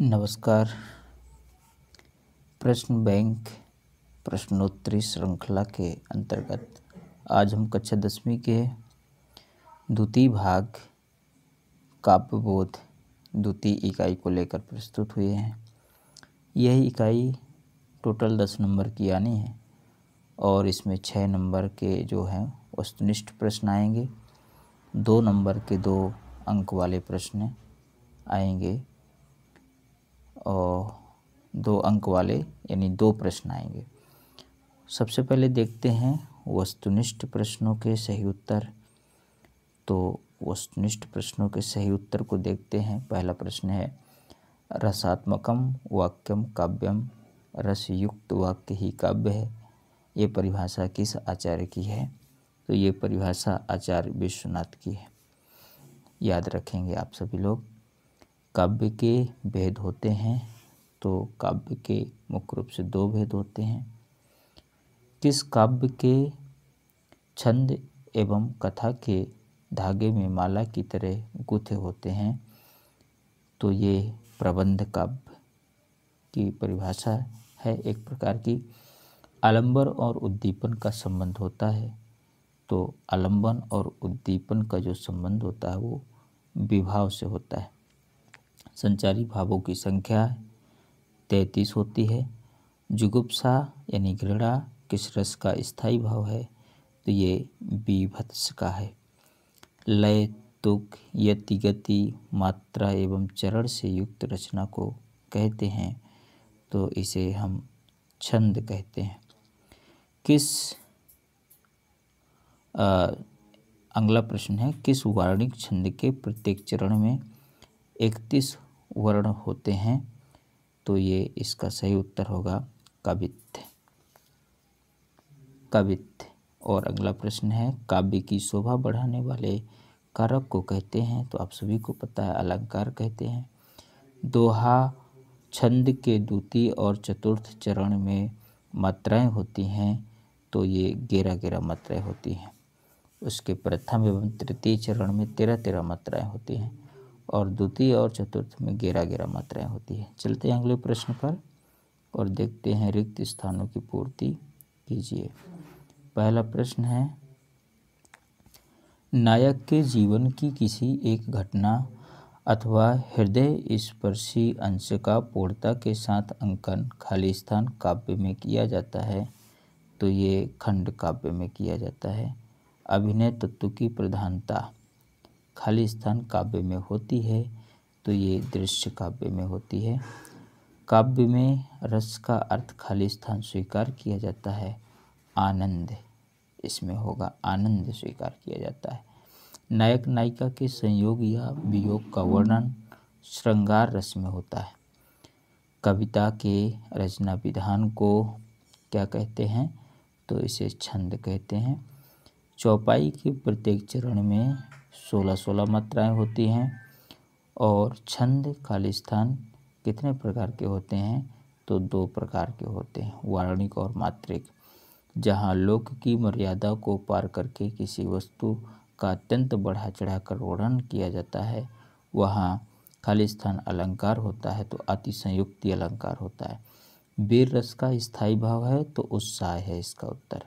नमस्कार प्रश्न बैंक प्रश्नोत्तरी श्रृंखला के अंतर्गत आज हम कक्षा दसवीं के द्वितीय भाग काव्यबोध द्वितीय इकाई को लेकर प्रस्तुत हुए हैं यह इकाई टोटल दस नंबर की आनी है और इसमें छः नंबर के जो हैं वस्तुनिष्ठ प्रश्न आएंगे दो नंबर के दो अंक वाले प्रश्न आएंगे और दो अंक वाले यानी दो प्रश्न आएंगे सबसे पहले देखते हैं वस्तुनिष्ठ प्रश्नों के सही उत्तर तो वस्तुनिष्ठ प्रश्नों के सही उत्तर को देखते हैं पहला प्रश्न है रसात्मकम वाक्यम काव्यम रसयुक्त वाक्य ही काव्य है ये परिभाषा किस आचार्य की है तो ये परिभाषा आचार्य विश्वनाथ की है याद रखेंगे आप सभी लोग काव्य के भेद होते हैं तो काव्य के मुख्य रूप से दो भेद होते हैं किस काव्य के छंद एवं कथा के धागे में माला की तरह गुथे होते हैं तो ये प्रबंध काव्य की परिभाषा है एक प्रकार की आलंबन और उद्दीपन का संबंध होता है तो आलंबन और उद्दीपन का जो संबंध होता है वो विभाव से होता है संचारी भावों की संख्या तैतीस होती है जुगुप्सा यानी घृणा किस रस का स्थायी भाव है तो ये बीभत्स का है लय तुक यति गति मात्रा एवं चरण से युक्त रचना को कहते हैं तो इसे हम छंद कहते हैं किस अगला प्रश्न है किस वार्णिक छंद के प्रत्येक चरण में इकतीस वर्ण होते हैं तो ये इसका सही उत्तर होगा कवित्य कवित्य और अगला प्रश्न है काव्य की शोभा बढ़ाने वाले कारक को कहते हैं तो आप सभी को पता है अलंकार कहते हैं दोहा छंद के द्वितीय और चतुर्थ चरण में मात्राएं होती हैं तो ये गेरा गेरा मात्राएं होती हैं उसके प्रथम एवं तृतीय चरण में तेरह तेरह मात्राएं होती हैं और द्वितीय और चतुर्थ में गेरा गेरा मात्राएं होती है चलते हैं अगले प्रश्न पर और देखते हैं रिक्त स्थानों की पूर्ति कीजिए पहला प्रश्न है नायक के जीवन की किसी एक घटना अथवा हृदय स्पर्शी अंश का पूर्णता के साथ अंकन खाली स्थान काव्य में किया जाता है तो ये खंड काव्य में किया जाता है अभिनय तत्व की प्रधानता खाली स्थान काव्य में होती है तो ये दृश्य काव्य में होती है काव्य में रस का अर्थ खाली स्थान स्वीकार किया जाता है आनंद इसमें होगा आनंद स्वीकार किया जाता है नायक नायिका के संयोग या वियोग का वर्णन श्रृंगार रस में होता है कविता के रचना विधान को क्या कहते हैं तो इसे छंद कहते हैं चौपाई के प्रत्येक चरण में सोलह सोलह मात्राएं होती हैं और छंद खाली स्थान कितने प्रकार के होते हैं तो दो प्रकार के होते हैं वारणिक और मात्रिक जहाँ लोक की मर्यादा को पार करके किसी वस्तु का अत्यंत बढ़ा चढ़ाकर वर्णन किया जाता है वहाँ खाली स्थान अलंकार होता है तो अति संयुक्ति अलंकार होता है वीर रस का स्थायी भाव है तो उत्साह है इसका उत्तर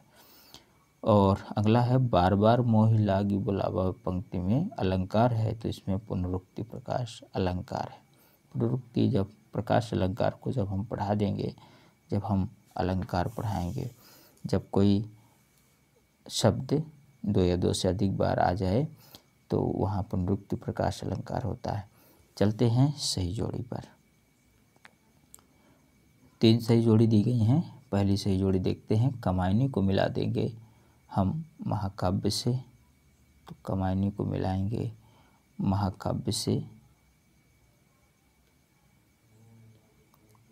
और अगला है बार बार मोहि लागी बुलावा पंक्ति में अलंकार है तो इसमें पुनरुक्ति प्रकाश अलंकार है पुनरुक्ति जब प्रकाश अलंकार को जब हम पढ़ा देंगे जब हम अलंकार पढ़ाएंगे जब कोई शब्द दो या दो से अधिक बार आ जाए तो वहाँ पुनरुक्ति प्रकाश अलंकार होता है चलते हैं सही जोड़ी पर तीन सही जोड़ी दी गई हैं पहली सही जोड़ी देखते हैं कमायनी को मिला देंगे हम महाकाव्य से तो कमायनी को मिलाएंगे महाकाव्य से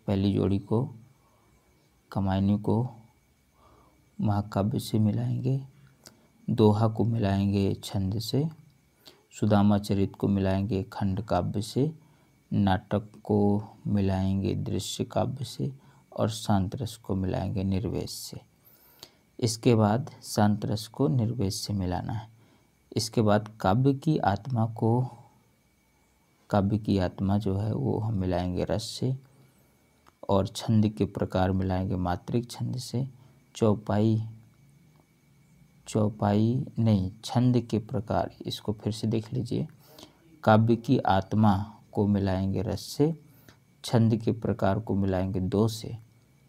पहली जोड़ी को कमायनी को महाकाव्य से मिलाएंगे दोहा को मिलाएंगे छंद से सुदामा चरित को मिलाएंगे खंड काव्य से नाटक को मिलाएंगे दृश्य काव्य से और शांतरस को मिलाएंगे निर्वेश से इसके बाद शांत रस को निर्वेश से मिलाना है इसके बाद काव्य की आत्मा को काव्य की आत्मा जो है वो हम मिलाएंगे रस से और छंद के प्रकार मिलाएंगे मात्रिक छंद से चौपाई चौपाई नहीं छंद के प्रकार इसको फिर से देख लीजिए काव्य की आत्मा को मिलाएंगे रस से छंद के प्रकार को मिलाएंगे दो से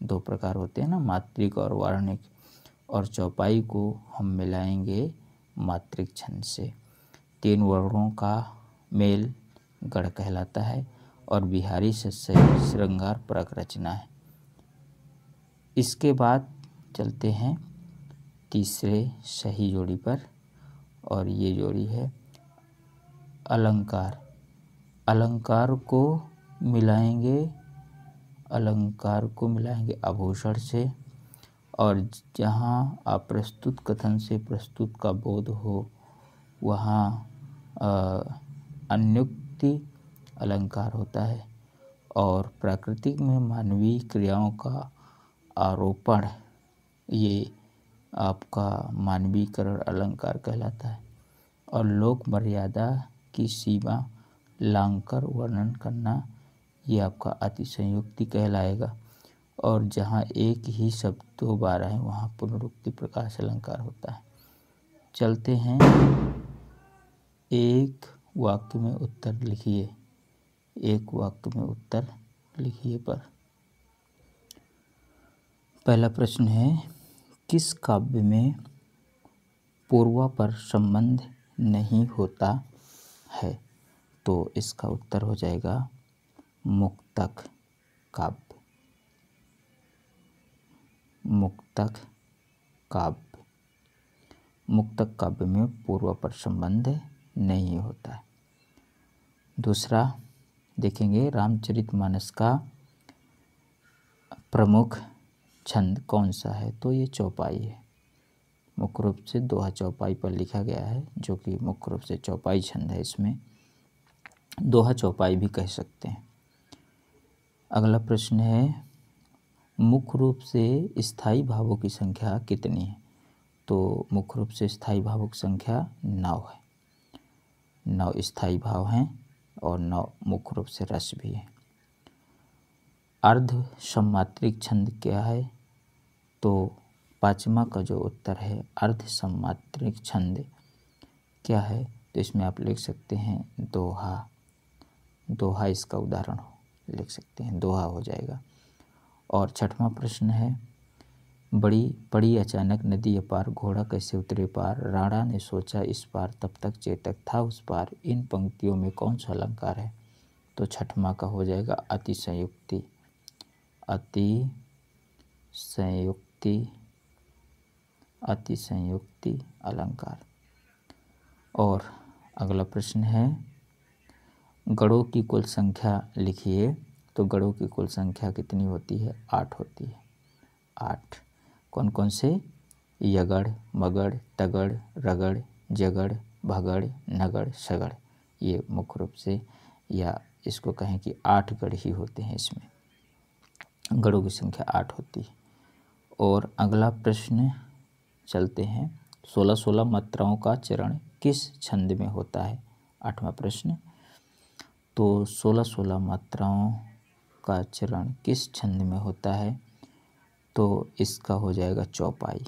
दो प्रकार होते हैं ना मात्रिक और वारणिक और चौपाई को हम मिलाएंगे मात्रिक छंद से तीन वर्णों का मेल गढ़ कहलाता है और बिहारी से श्रृंगार परक रचना है इसके बाद चलते हैं तीसरे सही जोड़ी पर और ये जोड़ी है अलंकार अलंकार को मिलाएंगे अलंकार को मिलाएंगे आभूषण से और जहाँ अप्रस्तुत कथन से प्रस्तुत का बोध हो वहाँ अन्युक्ति अलंकार होता है और प्राकृतिक में मानवीय क्रियाओं का आरोपण ये आपका मानवीकरण अलंकार कहलाता है और लोक मर्यादा की सीमा लांघकर वर्णन करना ये आपका संयुक्ति कहलाएगा और जहाँ एक ही शब्द दो बार आए वहाँ पुनरुक्ति प्रकाश अलंकार होता है चलते हैं एक वाक्य में उत्तर लिखिए एक वाक्य में उत्तर लिखिए पर पहला प्रश्न है किस काव्य में पूर्वा पर संबंध नहीं होता है तो इसका उत्तर हो जाएगा मुक्तक काव्य मुक्तक काव्य मुक्तक काव्य में पूर्व पर संबंध नहीं होता है दूसरा देखेंगे रामचरितमानस का प्रमुख छंद कौन सा है तो ये चौपाई है मुख्य रूप से दोहा चौपाई पर लिखा गया है जो कि मुख्य रूप से चौपाई छंद है इसमें दोहा चौपाई भी कह सकते हैं अगला प्रश्न है मुख्य रूप से स्थाई भावों की संख्या कितनी है तो मुख्य रूप से स्थायी भावों की संख्या नौ है नौ स्थाई भाव हैं और नौ मुख्य रूप से रस भी है अर्ध सम्मात्रिक छंद क्या है तो पाँचवा का जो उत्तर है अर्ध सम्मात्रिक छंद क्या है तो इसमें आप लिख सकते हैं दोहा दोहा इसका उदाहरण हो लिख सकते हैं दोहा हो जाएगा और छठवां प्रश्न है बड़ी पड़ी अचानक नदी पार घोड़ा कैसे उतरे पार राणा ने सोचा इस पार तब तक चेतक था उस पार इन पंक्तियों में कौन सा अलंकार है तो छठवा का हो जाएगा अति संयुक्ति अति संयुक्ति अति संयुक्ति अलंकार और अगला प्रश्न है गढ़ों की कुल संख्या लिखिए तो गढ़ों की कुल संख्या कितनी होती है आठ होती है आठ कौन कौन से यगड़ मगड़ तगड़ रगड़ जगड़ भगड़ नगड़ सगड़ ये मुख्य रूप से या इसको कहें कि आठ गढ़ ही होते हैं इसमें गढ़ों की संख्या आठ होती है और अगला प्रश्न चलते हैं सोलह सोलह मात्राओं का चरण किस छंद में होता है आठवां प्रश्न तो सोलह सोलह मात्राओं का चरण किस छंद में होता है तो इसका हो जाएगा चौपाई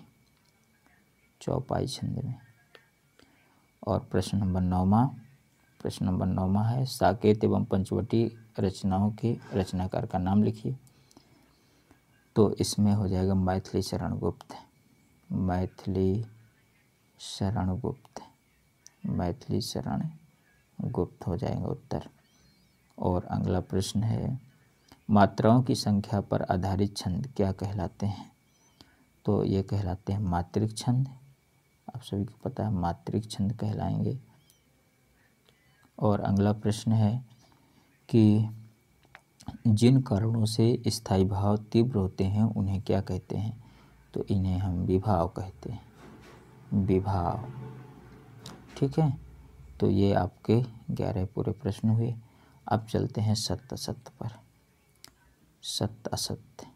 चौपाई छंद में और प्रश्न नंबर नौवा प्रश्न नंबर नौवा है साकेत एवं पंचवटी रचनाओं के रचनाकार का नाम लिखिए तो इसमें हो जाएगा मैथिली शरण गुप्त मैथिली शरण गुप्त मैथिली शरण गुप्त हो जाएगा उत्तर और अगला प्रश्न है मात्राओं की संख्या पर आधारित छंद क्या कहलाते हैं तो ये कहलाते हैं मात्रिक छंद आप सभी को पता है मात्रिक छंद कहलाएंगे और अगला प्रश्न है कि जिन कारणों से स्थायी भाव तीव्र होते हैं उन्हें क्या कहते हैं तो इन्हें हम विभाव कहते हैं विभाव ठीक है तो ये आपके ग्यारह पूरे प्रश्न हुए अब चलते हैं सत्य सत्य पर सत्य असत्य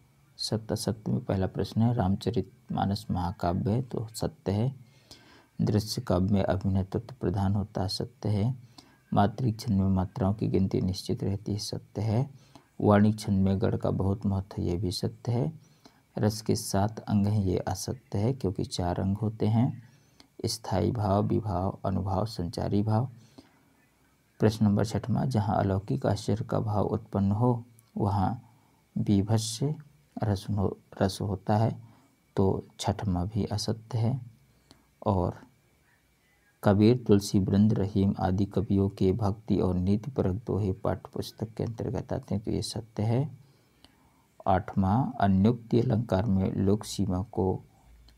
सत्य असत्य में पहला प्रश्न है रामचरित मानस महाकाव्य है तो सत्य है दृश्य काव्य में अभिनय तत्व प्रधान होता है सत्य है मात्रिक छंद में मात्राओं की गिनती निश्चित रहती है सत्य है वाणिक छंद में गढ़ का बहुत महत्व ये भी सत्य है रस के सात अंग हैं ये असत्य है क्योंकि चार अंग होते हैं स्थायी भाव विभाव अनुभाव संचारी भाव प्रश्न नंबर छठवा जहाँ अलौकिक आश्चर्य का भाव उत्पन्न हो वहाँ विभस्य रस हो रस होता है तो छठमा भी असत्य है और कबीर तुलसी वृंद रहीम आदि कवियों के भक्ति और नीति परक दोहे पाठ्य पुस्तक के अंतर्गत आते हैं तो ये सत्य है आठवां अन्युक्ति अलंकार में लोक सीमा को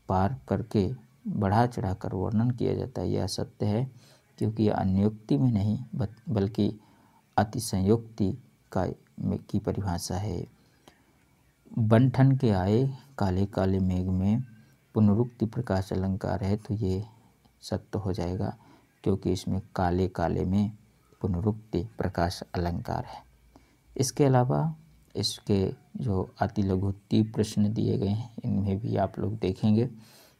पार करके बढ़ा चढ़ाकर वर्णन किया जाता है यह सत्य है क्योंकि यह अन्युक्ति में नहीं बल्कि अतिसंयुक्ति का की परिभाषा है बन के आए काले काले मेघ में पुनरुक्ति प्रकाश अलंकार है तो ये सत्य हो जाएगा क्योंकि इसमें काले काले में पुनरुक्ति प्रकाश अलंकार है इसके अलावा इसके जो अति लघु ती प्रश्न दिए गए हैं इनमें भी आप लोग देखेंगे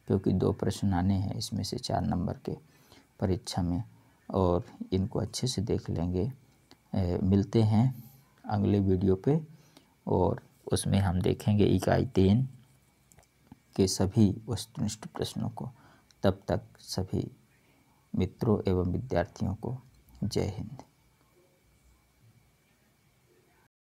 क्योंकि दो प्रश्न आने हैं इसमें से चार नंबर के परीक्षा में और इनको अच्छे से देख लेंगे ए, मिलते हैं अगले वीडियो पे और उसमें हम देखेंगे इकाई तीन के सभी वस्तुनिष्ठ प्रश्नों को तब तक सभी मित्रों एवं विद्यार्थियों को जय हिंद